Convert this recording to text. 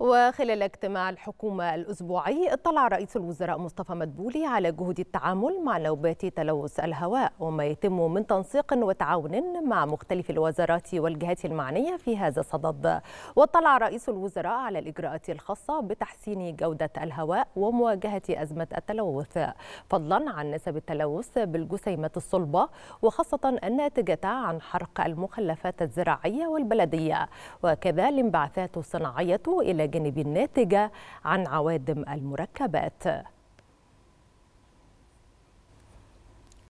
وخلال اجتماع الحكومة الأسبوعي اطلع رئيس الوزراء مصطفى مدبولي على جهود التعامل مع نوبات تلوث الهواء وما يتم من تنسيق وتعاون مع مختلف الوزارات والجهات المعنية في هذا الصدد واطلع رئيس الوزراء على الإجراءات الخاصة بتحسين جودة الهواء ومواجهة أزمة التلوث فضلا عن نسب التلوث بالجسيمات الصلبة وخاصة الناتجة عن حرق المخلفات الزراعية والبلدية وكذا الانبعاثات الصناعية إلى جانب الناتجة عن عوادم المركبات